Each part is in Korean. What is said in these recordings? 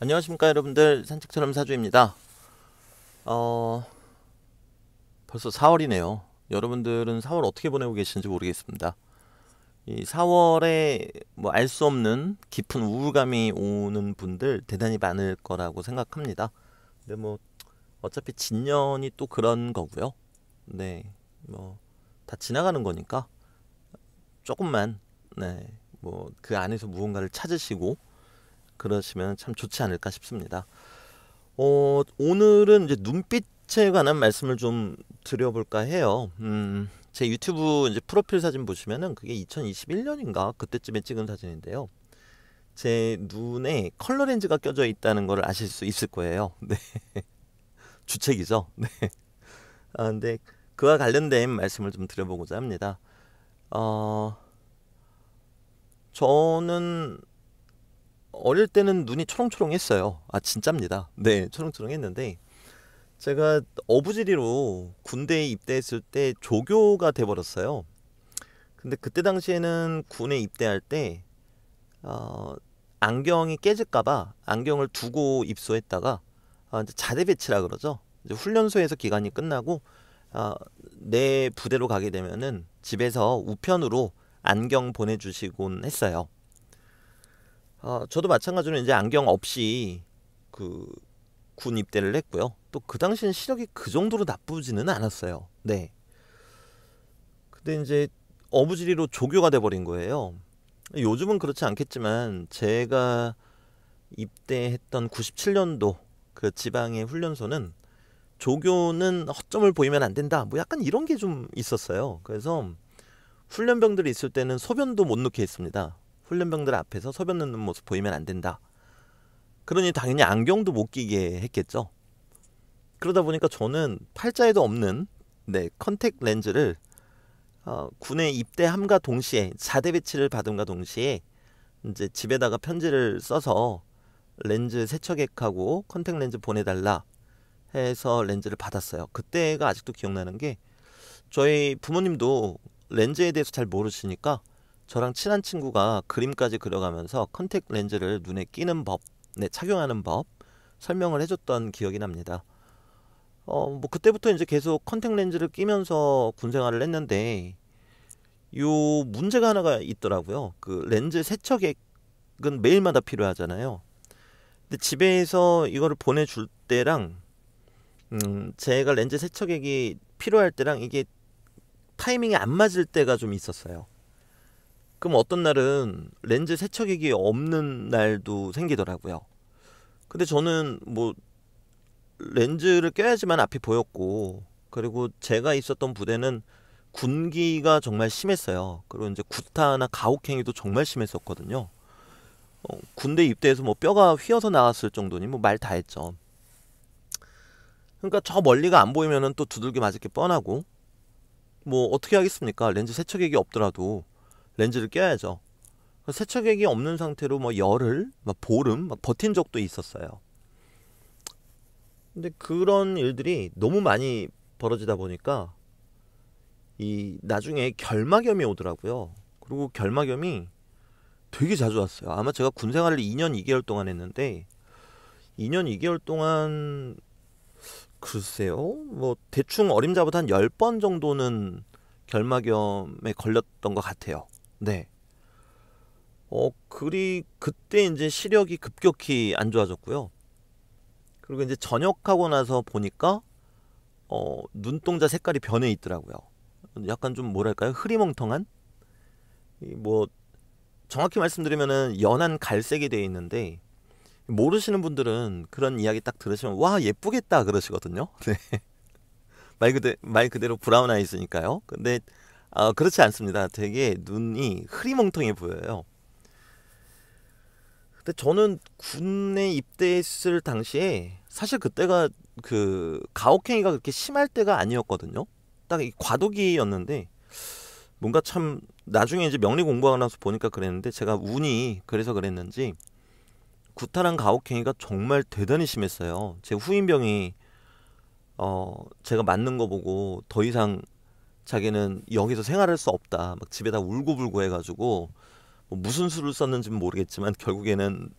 안녕하십니까 여러분들 산책처럼 사주입니다 어 벌써 4월이네요 여러분들은 4월 어떻게 보내고 계신지 모르겠습니다 이 4월에 뭐 알 수 없는 깊은 우울감이 오는 분들 대단히 많을 거라고 생각합니다 근데 뭐 어차피 진년이 또 그런 거고요 네뭐 다 지나가는 거니까 조금만 네뭐 그 안에서 무언가를 찾으시고 그러시면 참 좋지 않을까 싶습니다. 어, 오늘은 이제 눈빛에 관한 말씀을 좀 드려볼까 해요. 음, 제 유튜브 이제 프로필 사진 보시면은 그게 2021년인가 그때쯤에 찍은 사진인데요. 제 눈에 컬러 렌즈가 껴져 있다는 걸 아실 수 있을 거예요. 네. 주책이죠. 네. 아, 근데 그와 관련된 말씀을 좀 드려보고자 합니다. 어, 저는 어릴 때는 눈이 초롱초롱했어요. 아 진짜입니다. 네, 초롱초롱했는데 제가 어부지리로 군대에 입대했을 때 조교가 돼버렸어요. 근데 그때 당시에는 군에 입대할 때 어, 안경이 깨질까봐 안경을 두고 입소했다가 아, 이제 자대 배치라 그러죠. 이제 훈련소에서 기간이 끝나고 아, 내 부대로 가게 되면은 집에서 우편으로 안경 보내주시곤 했어요. 어, 저도 마찬가지로 이제 안경 없이 그 군 입대를 했고요. 또 그 당시엔 시력이 그 정도로 나쁘지는 않았어요. 네. 근데 이제 어부지리로 조교가 돼버린 거예요. 요즘은 그렇지 않겠지만 제가 입대했던 97년도 그 지방의 훈련소는 조교는 허점을 보이면 안 된다. 뭐 약간 이런 게 좀 있었어요. 그래서 훈련병들이 있을 때는 소변도 못 넣게 했습니다. 훈련병들 앞에서 소변 넣는 모습 보이면 안 된다. 그러니 당연히 안경도 못 끼게 했겠죠. 그러다 보니까 저는 팔자에도 없는 네 컨택 렌즈를 어, 군에 입대함과 동시에 자대 배치를 받음과 동시에 이제 집에다가 편지를 써서 렌즈 세척액하고 컨택 렌즈 보내달라 해서 렌즈를 받았어요. 그때가 아직도 기억나는 게 저희 부모님도 렌즈에 대해서 잘 모르시니까 저랑 친한 친구가 그림까지 그려가면서 컨택 렌즈를 눈에 끼는 법, 네, 착용하는 법 설명을 해줬던 기억이 납니다. 어, 뭐 그때부터 이제 계속 컨택 렌즈를 끼면서 군 생활을 했는데 요 문제가 하나가 있더라고요. 그 렌즈 세척액은 매일마다 필요하잖아요. 근데 집에서 이거를 보내줄 때랑 음, 제가 렌즈 세척액이 필요할 때랑 이게 타이밍이 안 맞을 때가 좀 있었어요. 그럼 어떤 날은 렌즈 세척액이 없는 날도 생기더라고요. 근데 저는 뭐 렌즈를 껴야지만 앞이 보였고 그리고 제가 있었던 부대는 군기가 정말 심했어요. 그리고 이제 구타나 가혹행위도 정말 심했었거든요. 어, 군대 입대해서 뭐 뼈가 휘어서 나왔을 정도니 뭐 말 다 했죠. 그러니까 저 멀리가 안 보이면은 또 두들겨 맞을 게 뻔하고 뭐 어떻게 하겠습니까? 렌즈 세척액이 없더라도 렌즈를 껴야죠. 세척액이 없는 상태로 뭐 열흘, 막 보름 막 버틴 적도 있었어요. 근데 그런 일들이 너무 많이 벌어지다 보니까 이 나중에 결막염이 오더라고요. 그리고 결막염이 되게 자주 왔어요. 아마 제가 군 생활을 2년 2개월 동안 했는데 2년 2개월 동안 글쎄요. 뭐 대충 어림잡아 도한 10번 정도는 결막염에 걸렸던 것 같아요. 네. 어, 그리 그때 이제 시력이 급격히 안 좋아졌고요. 그리고 이제 전역하고 나서 보니까 어, 눈동자 색깔이 변해 있더라고요. 약간 좀 뭐랄까요? 흐리멍텅한 뭐 정확히 말씀드리면은 연한 갈색이 되어 있는데 모르시는 분들은 그런 이야기 딱 들으시면 와 예쁘겠다 그러시거든요. 네. 말 그대 말 그대로 브라운 아이스니까요. 근데 어, 그렇지 않습니다. 되게 눈이 흐리멍텅해 보여요. 근데 저는 군에 입대했을 당시에 사실 그때가 그 가혹행위가 그렇게 심할 때가 아니었거든요. 딱 이 과도기였는데 뭔가 참 나중에 이제 명리 공부하고 나서 보니까 그랬는데 제가 운이 그래서 그랬는지 구타랑 가혹행위가 정말 대단히 심했어요. 제 후임병이 어 제가 맞는 거 보고 더 이상 자기는 여기서 생활할 수 없다. 막 집에다 울고불고 해가지고 뭐 무슨 수를 썼는지는 모르겠지만 결국에는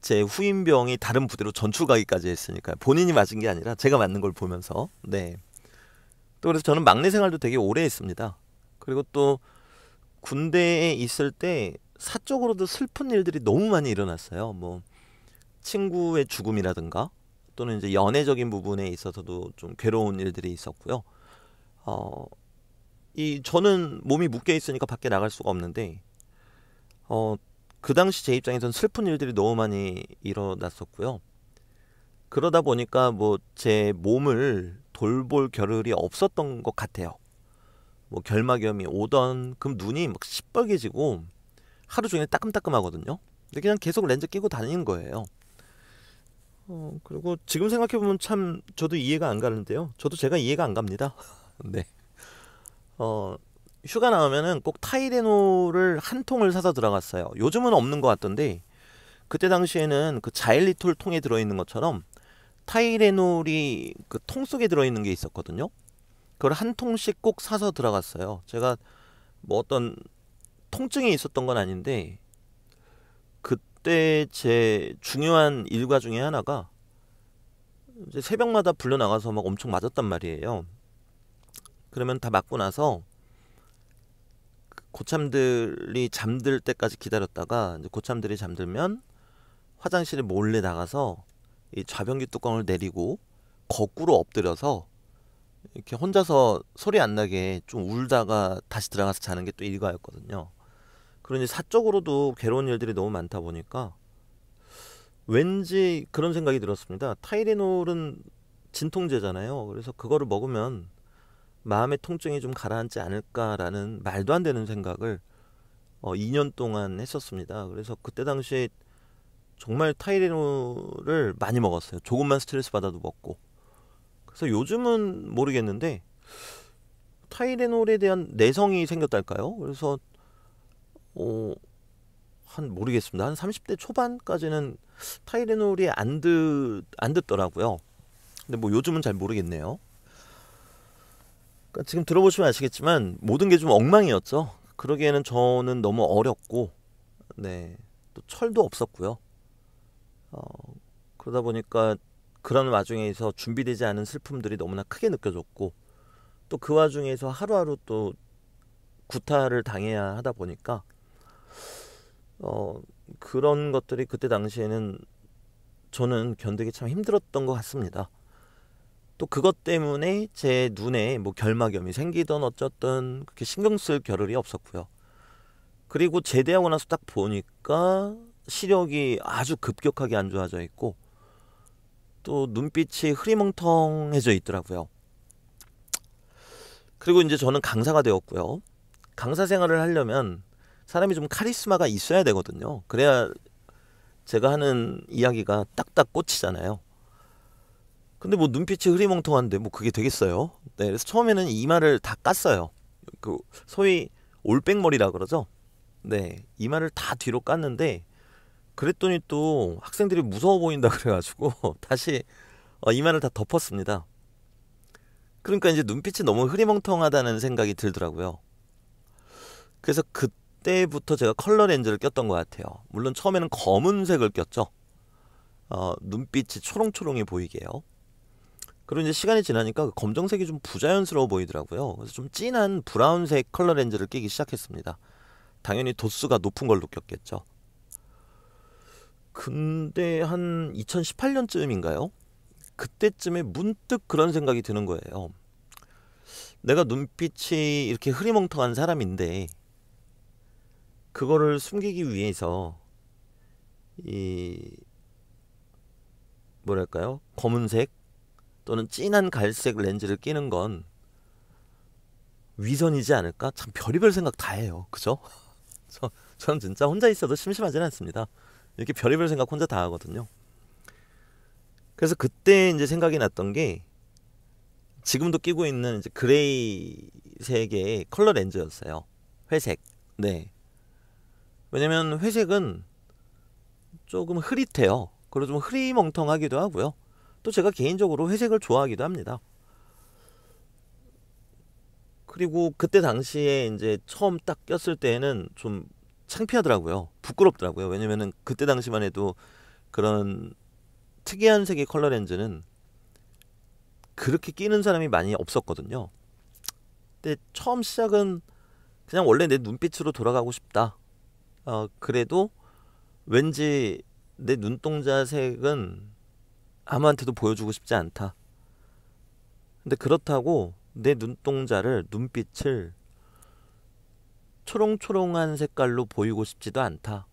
제 후임병이 다른 부대로 전출가기까지 했으니까 본인이 맞은 게 아니라 제가 맞는 걸 보면서 네. 또 그래서 저는 막내 생활도 되게 오래 했습니다. 그리고 또 군대에 있을 때 사적으로도 슬픈 일들이 너무 많이 일어났어요. 뭐 친구의 죽음이라든가 또는 이제 연애적인 부분에 있어서도 좀 괴로운 일들이 있었고요. 어, 이 저는 몸이 묶여 있으니까 밖에 나갈 수가 없는데 어, 그 당시 제 입장에선 슬픈 일들이 너무 많이 일어났었고요. 그러다 보니까 뭐 제 몸을 돌볼 겨를이 없었던 것 같아요. 뭐 결막염이 오던 그럼 눈이 막 시뻘개지고 하루 종일 따끔따끔하거든요. 근데 그냥 계속 렌즈 끼고 다니는 거예요. 어, 그리고 지금 생각해보면 참 저도 이해가 안 가는데요. 저도 제가 이해가 안 갑니다. 네. 어, 휴가 나오면은 꼭 타이레놀을 한 통을 사서 들어갔어요. 요즘은 없는 것 같던데 그때 당시에는 그 자일리톨 통에 들어있는 것처럼 타이레놀이 그 통 속에 들어있는 게 있었거든요. 그걸 한 통씩 꼭 사서 들어갔어요. 제가 뭐 어떤 통증이 있었던 건 아닌데 그때 제 중요한 일과 중에 하나가 이제 새벽마다 불려 나가서 막 엄청 맞았단 말이에요. 그러면 다 맞고 나서 그 고참들이 잠들 때까지 기다렸다가 이제 고참들이 잠들면 화장실에 몰래 나가서 이 좌변기 뚜껑을 내리고 거꾸로 엎드려서 이렇게 혼자서 소리 안 나게 좀 울다가 다시 들어가서 자는 게 또 일과였거든요. 그러니 사적으로도 괴로운 일들이 너무 많다 보니까 왠지 그런 생각이 들었습니다. 타이레놀은 진통제잖아요. 그래서 그거를 먹으면 마음의 통증이 좀 가라앉지 않을까라는 말도 안 되는 생각을 어, 2년 동안 했었습니다. 그래서 그때 당시에 정말 타이레놀을 많이 먹었어요. 조금만 스트레스 받아도 먹고. 그래서 요즘은 모르겠는데 타이레놀에 대한 내성이 생겼달까요? 그래서 어, 한 모르겠습니다. 한 30대 초반까지는 타이레놀이 안, 듣, 안 듣더라고요. 근데 뭐 요즘은 잘 모르겠네요. 그러니까 지금 들어보시면 아시겠지만 모든 게 좀 엉망이었죠. 그러기에는 저는 너무 어렵고 네. 또 철도 없었고요. 어, 그러다 보니까 그런 와중에서 준비되지 않은 슬픔들이 너무나 크게 느껴졌고 또 그 와중에서 하루하루 또 구타를 당해야 하다 보니까 어, 그런 것들이 그때 당시에는 저는 견디기 참 힘들었던 것 같습니다. 또 그것 때문에 제 눈에 뭐 결막염이 생기던 어쨌든 그렇게 신경 쓸 겨를이 없었고요. 그리고 제대하고 나서 딱 보니까 시력이 아주 급격하게 안 좋아져 있고 또 눈빛이 흐리멍텅해져 있더라고요. 그리고 이제 저는 강사가 되었고요. 강사 생활을 하려면 사람이 좀 카리스마가 있어야 되거든요. 그래야 제가 하는 이야기가 딱딱 꽂히잖아요. 근데 뭐 눈빛이 흐리멍텅한데 뭐 그게 되겠어요? 네, 그래서 처음에는 이마를 다 깠어요. 그 소위 올백머리라 그러죠. 네, 이마를 다 뒤로 깠는데 그랬더니 또 학생들이 무서워 보인다 그래가지고 다시 어, 이마를 다 덮었습니다. 그러니까 이제 눈빛이 너무 흐리멍텅하다는 생각이 들더라고요. 그래서 그때부터 제가 컬러 렌즈를 꼈던 것 같아요. 물론 처음에는 검은색을 꼈죠. 어, 눈빛이 초롱초롱해 보이게요. 그리고 이제 시간이 지나니까 그 검정색이 좀 부자연스러워 보이더라고요. 그래서 좀 진한 브라운색 컬러 렌즈를 끼기 시작했습니다. 당연히 도수가 높은 걸 느꼈겠죠. 근데 한 2018년쯤인가요? 그때쯤에 문득 그런 생각이 드는 거예요. 내가 눈빛이 이렇게 흐리멍텅한 사람인데 그거를 숨기기 위해서 이 뭐랄까요? 검은색 또는 진한 갈색 렌즈를 끼는 건 위선이지 않을까? 참 별의별 생각 다 해요. 그죠? 저, 저는 진짜 혼자 있어도 심심하진 않습니다. 이렇게 별의별 생각 혼자 다 하거든요. 그래서 그때 이제 생각이 났던 게 지금도 끼고 있는 이제 그레이색의 컬러 렌즈였어요. 회색. 네. 왜냐면 회색은 조금 흐릿해요. 그리고 좀 흐리멍텅하기도 하고요. 또 제가 개인적으로 회색을 좋아하기도 합니다. 그리고 그때 당시에 이제 처음 딱 꼈을 때에는 좀 창피하더라고요. 부끄럽더라고요. 왜냐면은 그때 당시만 해도 그런 특이한 색의 컬러 렌즈는 그렇게 끼는 사람이 많이 없었거든요. 근데 처음 시작은 그냥 원래 내 눈빛으로 돌아가고 싶다. 어, 그래도 왠지 내 눈동자 색은 아무한테도 보여주고 싶지 않다. 근데 그렇다고 내 눈동자를 눈빛을 초롱초롱한 색깔로 보이고 싶지도 않다.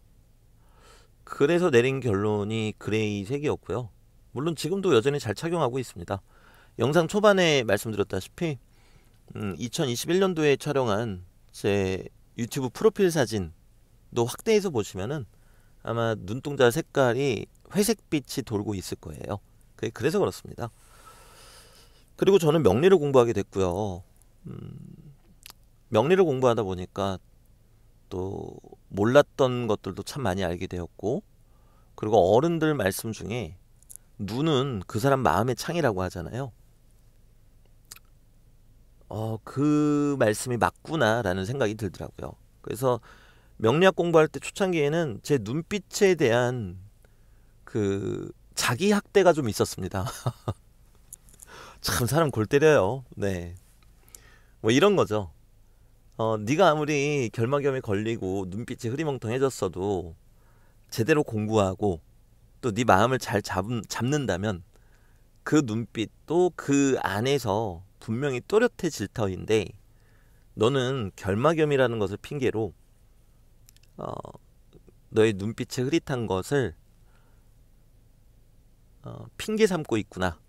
그래서 내린 결론이 그레이 색이었고요. 물론 지금도 여전히 잘 착용하고 있습니다. 영상 초반에 말씀드렸다시피 음, 2021년도에 촬영한 제 유튜브 프로필 사진도 확대해서 보시면은 아마 눈동자 색깔이 회색빛이 돌고 있을 거예요. 그, 그래서 그렇습니다. 그리고 저는 명리를 공부하게 됐고요. 음, 명리를 공부하다 보니까 또 몰랐던 것들도 참 많이 알게 되었고, 그리고 어른들 말씀 중에 눈은 그 사람 마음의 창이라고 하잖아요. 어, 그 말씀이 맞구나라는 생각이 들더라고요. 그래서 명리학 공부할 때 초창기에는 제 눈빛에 대한 그 자기 학대가 좀 있었습니다. 참 사람 골 때려요. 네. 뭐 이런 거죠. 어, 네가 아무리 결막염에 걸리고 눈빛이 흐리멍텅해졌어도 제대로 공부하고 또 네 마음을 잘 잡, 잡는다면 그 눈빛도 그 안에서 분명히 또렷해질 터인데 너는 결막염이라는 것을 핑계로 어, 너의 눈빛이 흐릿한 것을 어, 핑계 삼고 있구나.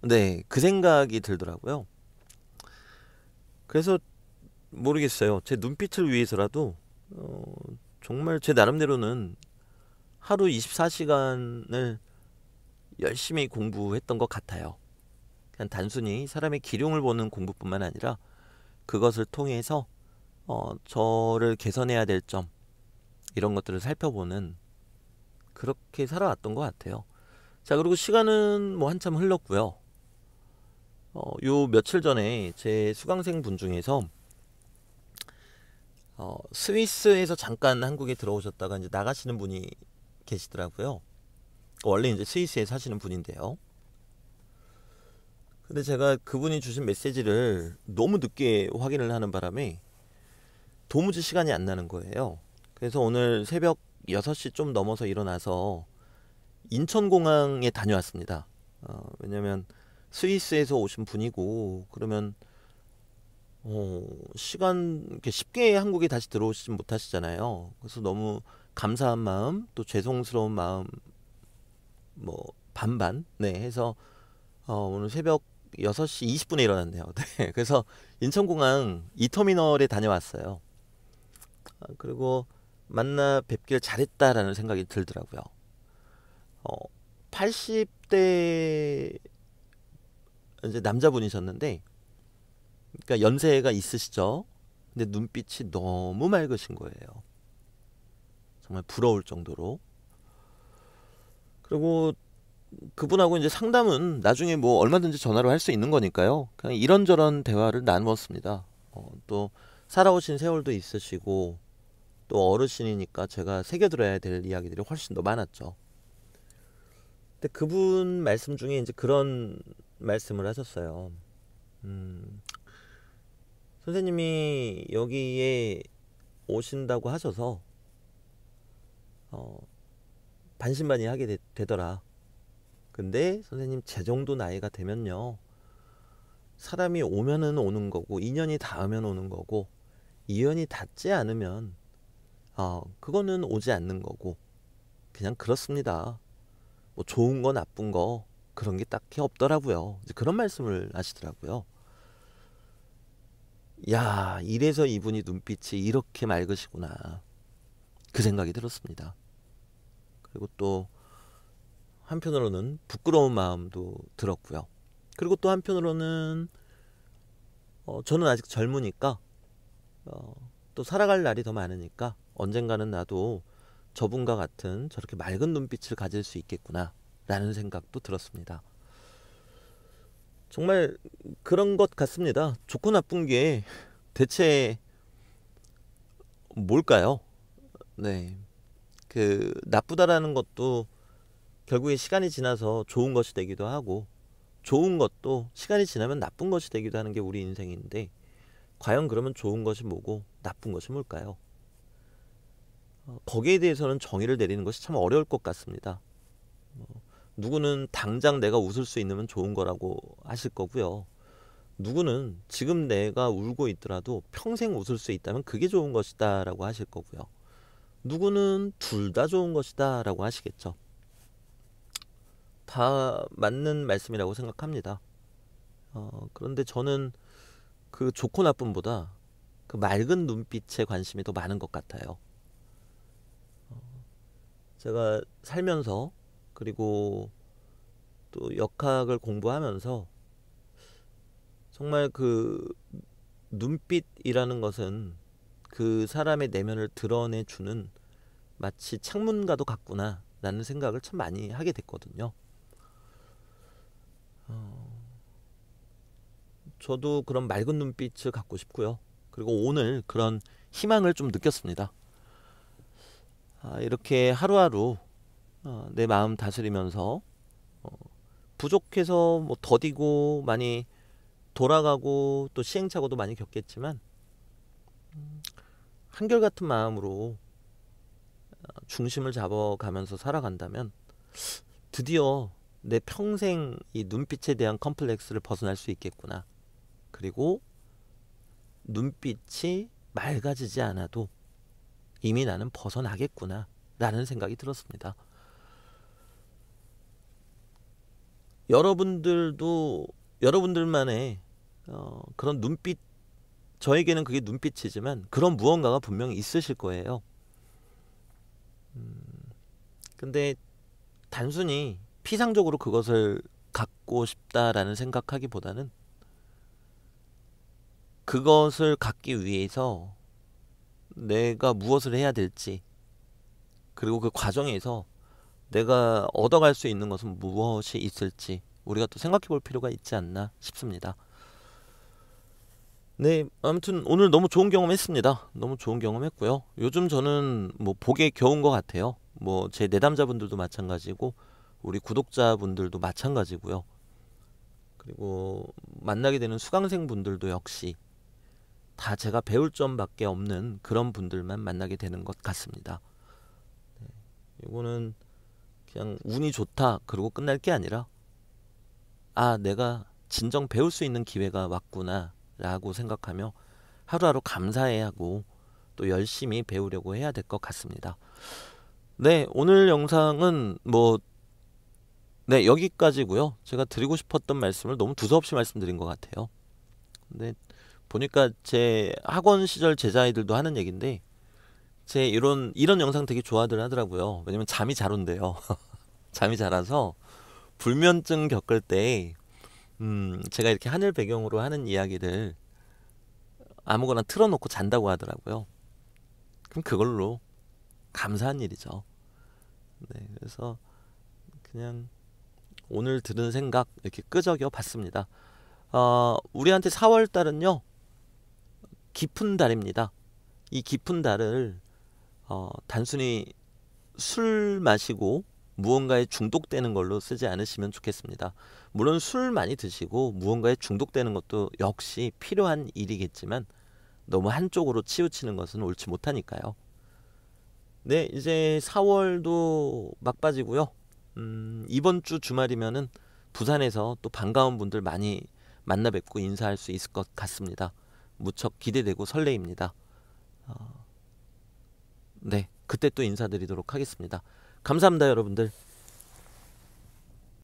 네, 그 생각이 들더라고요. 그래서 모르겠어요. 제 눈빛을 위해서라도 어, 정말 제 나름대로는 하루 24시간을 열심히 공부했던 것 같아요. 그냥 단순히 사람의 기룡을 보는 공부뿐만 아니라 그것을 통해서 어, 저를 개선해야 될 점 이런 것들을 살펴보는 그렇게 살아왔던 것 같아요. 자, 그리고 시간은 뭐 한참 흘렀고요. 어, 요 며칠 전에 제 수강생 분 중에서 어, 스위스에서 잠깐 한국에 들어오셨다가 이제 나가시는 분이 계시더라고요. 원래 이제 스위스에 사시는 분인데요. 근데 제가 그분이 주신 메시지를 너무 늦게 확인을 하는 바람에 도무지 시간이 안 나는 거예요. 그래서 오늘 새벽 6시 좀 넘어서 일어나서 인천공항에 다녀왔습니다. 어, 왜냐면 스위스에서 오신 분이고 그러면 어, 시간 이렇게 쉽게 한국에 다시 들어오시지 못하시잖아요. 그래서 너무 감사한 마음 또 죄송스러운 마음 뭐 반반 네 해서 어, 오늘 새벽 6시 20분에 일어났네요. 네. 그래서 인천공항 이터미널에 다녀왔어요. 아, 그리고 만나 뵙길 잘했다라는 생각이 들더라고요. 어, 80대 이제 남자분이셨는데 그러니까 연세가 있으시죠. 근데 눈빛이 너무 맑으신 거예요. 정말 부러울 정도로. 그리고 그분하고 이제 상담은 나중에 뭐 얼마든지 전화로 할 수 있는 거니까요. 그냥 이런저런 대화를 나누었습니다. 어, 또 살아오신 세월도 있으시고 또 어르신이니까 제가 새겨들어야 될 이야기들이 훨씬 더 많았죠. 근데 그분 말씀 중에 이제 그런 말씀을 하셨어요. 음, 선생님이 여기에 오신다고 하셔서 어, 반신반의 하게 되, 더라 근데 선생님 제 정도 나이가 되면요. 사람이 오면은 오는 거고 인연이 닿으면 오는 거고 인연이 닿지 않으면 어, 그거는 오지 않는 거고 그냥 그렇습니다. 뭐 좋은 거 나쁜 거 그런 게 딱히 없더라고요. 그런 말씀을 하시더라고요. 야, 이래서 이분이 눈빛이 이렇게 맑으시구나. 그 생각이 들었습니다. 그리고 또 한편으로는 부끄러운 마음도 들었고요. 그리고 또 한편으로는 어, 저는 아직 젊으니까 어, 또 살아갈 날이 더 많으니까 언젠가는 나도 저분과 같은 저렇게 맑은 눈빛을 가질 수 있겠구나라는 생각도 들었습니다. 정말 그런 것 같습니다. 좋고 나쁜 게 대체 뭘까요? 네. 그 나쁘다라는 것도 결국에 시간이 지나서 좋은 것이 되기도 하고 좋은 것도 시간이 지나면 나쁜 것이 되기도 하는 게 우리 인생인데 과연 그러면 좋은 것이 뭐고 나쁜 것이 뭘까요? 어, 거기에 대해서는 정의를 내리는 것이 참 어려울 것 같습니다. 뭐, 누구는 당장 내가 웃을 수 있으면 좋은 거라고 하실 거고요. 누구는 지금 내가 울고 있더라도 평생 웃을 수 있다면 그게 좋은 것이다 라고 하실 거고요. 누구는 둘 다 좋은 것이다 라고 하시겠죠. 다 맞는 말씀이라고 생각합니다. 어, 그런데 저는 그 좋고 나쁨보다 그 맑은 눈빛에 관심이 더 많은 것 같아요. 제가 살면서 그리고 또 역학을 공부하면서 정말 그 눈빛이라는 것은 그 사람의 내면을 드러내 주는 마치 창문과도 같구나 라는 생각을 참 많이 하게 됐거든요. 어, 저도 그런 맑은 눈빛을 갖고 싶고요. 그리고 오늘 그런 희망을 좀 느꼈습니다. 아, 이렇게 하루하루 어, 내 마음 다스리면서 어, 부족해서 뭐 더디고 많이 돌아가고 또 시행착오도 많이 겪겠지만 음, 한결같은 마음으로 어, 중심을 잡아가면서 살아간다면 드디어 내 평생 이 눈빛에 대한 컴플렉스를 벗어날 수 있겠구나. 그리고 눈빛이 맑아지지 않아도 이미 나는 벗어나겠구나 라는 생각이 들었습니다. 여러분들도 여러분들만의 어, 그런 눈빛 저에게는 그게 눈빛이지만 그런 무언가가 분명히 있으실 거예요. 음, 근데 단순히 피상적으로 그것을 갖고 싶다라는 생각하기보다는 그것을 갖기 위해서 내가 무엇을 해야 될지 그리고 그 과정에서 내가 얻어갈 수 있는 것은 무엇이 있을지 우리가 또 생각해 볼 필요가 있지 않나 싶습니다. 네, 아무튼 오늘 너무 좋은 경험했습니다. 너무 좋은 경험했고요. 요즘 저는 뭐 복에 겨운 것 같아요. 뭐 제 내담자분들도 마찬가지고 우리 구독자분들도 마찬가지고요. 그리고 만나게 되는 수강생분들도 역시 다 제가 배울 점밖에 없는 그런 분들만 만나게 되는 것 같습니다. 네, 이거는 그냥 운이 좋다 그러고 끝날 게 아니라 아 내가 진정 배울 수 있는 기회가 왔구나라고 생각하며 하루하루 감사해야 하고 또 열심히 배우려고 해야 될 것 같습니다. 네 오늘 영상은 뭐 네 여기까지고요. 제가 드리고 싶었던 말씀을 너무 두서없이 말씀드린 것 같아요. 근데 네, 보니까 제 학원 시절 제자아이들도 하는 얘긴데제 이런 이런 영상 되게 좋아들 하더라고요. 왜냐면 잠이 잘 온대요. 잠이 잘 와서 불면증 겪을 때 음, 제가 이렇게 하늘 배경으로 하는 이야기들 아무거나 틀어놓고 잔다고 하더라고요. 그럼 그걸로 감사한 일이죠. 네, 그래서 그냥 오늘 들은 생각 이렇게 끄적여 봤습니다. 어, 우리한테 4월 달은요. 깊은 달입니다. 이 깊은 달을 어, 단순히 술 마시고 무언가에 중독되는 걸로 쓰지 않으시면 좋겠습니다. 물론 술 많이 드시고 무언가에 중독되는 것도 역시 필요한 일이겠지만 너무 한쪽으로 치우치는 것은 옳지 못하니까요. 네, 이제 4월도 막바지고요. 음, 이번 주 주말이면은 부산에서 또 반가운 분들 많이 만나 뵙고 인사할 수 있을 것 같습니다. 무척 기대되고 설레입니다. 어, 네, 그때 또 인사드리도록 하겠습니다. 감사합니다, 여러분들.